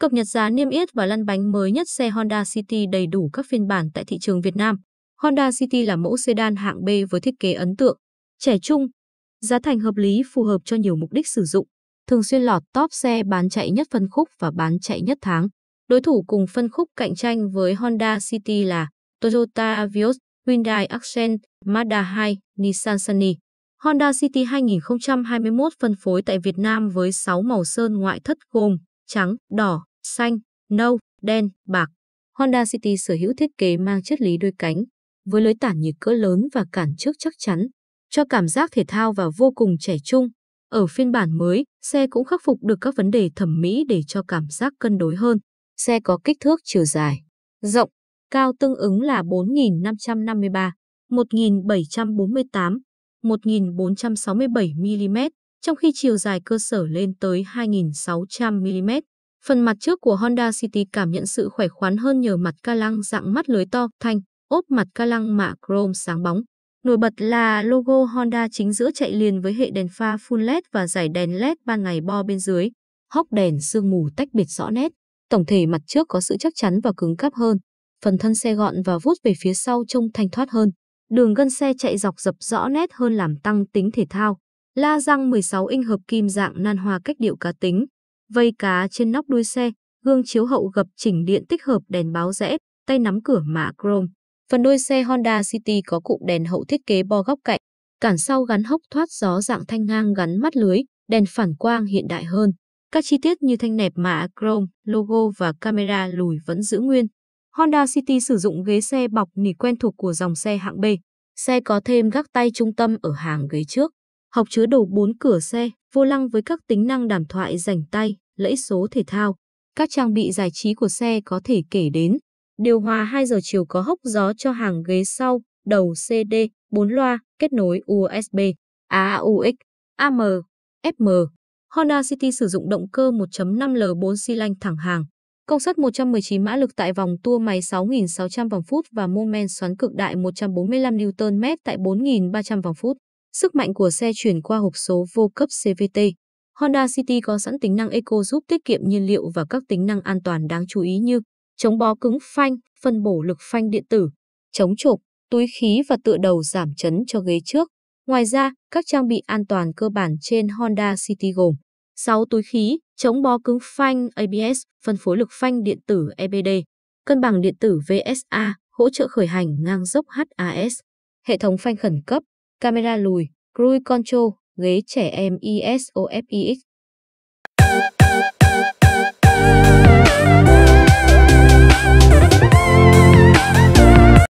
Cập nhật giá niêm yết và lăn bánh mới nhất xe Honda City đầy đủ các phiên bản tại thị trường Việt Nam. Honda City là mẫu sedan hạng B với thiết kế ấn tượng, trẻ trung, giá thành hợp lý phù hợp cho nhiều mục đích sử dụng, thường xuyên lọt top xe bán chạy nhất phân khúc và bán chạy nhất tháng. Đối thủ cùng phân khúc cạnh tranh với Honda City là Toyota Avios, Hyundai Accent, Mazda 2, Nissan Sunny. Honda City 2021 phân phối tại Việt Nam với 6 màu sơn ngoại thất gồm trắng, đỏ, xanh, nâu, đen, bạc. Honda City sở hữu thiết kế mang chất lý đôi cánh, với lưới tản nhiệt cỡ lớn và cản trước chắc chắn, cho cảm giác thể thao và vô cùng trẻ trung. Ở phiên bản mới, xe cũng khắc phục được các vấn đề thẩm mỹ để cho cảm giác cân đối hơn. Xe có kích thước chiều dài, rộng, cao tương ứng là 4.553, 1.748, 1.467 mm, trong khi chiều dài cơ sở lên tới 2.600 mm. Phần mặt trước của Honda City cảm nhận sự khỏe khoắn hơn nhờ mặt ca lăng dạng mắt lưới to, thanh, ốp mặt ca lăng mạ chrome sáng bóng. Nổi bật là logo Honda chính giữa chạy liền với hệ đèn pha full LED và giải đèn LED ban ngày bo bên dưới. Hốc đèn sương mù tách biệt rõ nét. Tổng thể mặt trước có sự chắc chắn và cứng cáp hơn. Phần thân xe gọn và vút về phía sau trông thanh thoát hơn. Đường gân xe chạy dọc dập rõ nét hơn làm tăng tính thể thao. La răng 16 inch hợp kim dạng nan hoa cách điệu cá tính vây cá trên nóc đuôi xe, gương chiếu hậu gập chỉnh điện tích hợp đèn báo rẽ, tay nắm cửa mạ chrome. Phần đuôi xe Honda City có cụm đèn hậu thiết kế bo góc cạnh, cản sau gắn hốc thoát gió dạng thanh ngang gắn mắt lưới, đèn phản quang hiện đại hơn. Các chi tiết như thanh nẹp mạ chrome, logo và camera lùi vẫn giữ nguyên. Honda City sử dụng ghế xe bọc nỉ quen thuộc của dòng xe hạng B. Xe có thêm gác tay trung tâm ở hàng ghế trước. Học chứa đầu 4 cửa xe, vô lăng với các tính năng đàm thoại rảnh tay, lẫy số thể thao. Các trang bị giải trí của xe có thể kể đến điều hòa 2 giờ chiều có hốc gió cho hàng ghế sau, đầu CD, 4 loa, kết nối USB, AUX, AM, FM. Honda City sử dụng động cơ 1.5 L4 xi lanh thẳng hàng, công suất 119 mã lực tại vòng tua máy 6.600 vòng phút và mô men xoắn cực đại 145 Nm tại 4.300 vòng phút. Sức mạnh của xe chuyển qua hộp số vô cấp CVT. Honda City có sẵn tính năng Eco giúp tiết kiệm nhiên liệu và các tính năng an toàn đáng chú ý như chống bó cứng phanh, phân bổ lực phanh điện tử, chống trục, túi khí và tựa đầu giảm chấn cho ghế trước. Ngoài ra, các trang bị an toàn cơ bản trên Honda City gồm 6 túi khí, chống bó cứng phanh ABS, phân phối lực phanh điện tử EBD, cân bằng điện tử VSA, hỗ trợ khởi hành ngang dốc HAS, hệ thống phanh khẩn cấp, camera lùi, cruise control, ghế trẻ em ISOFIX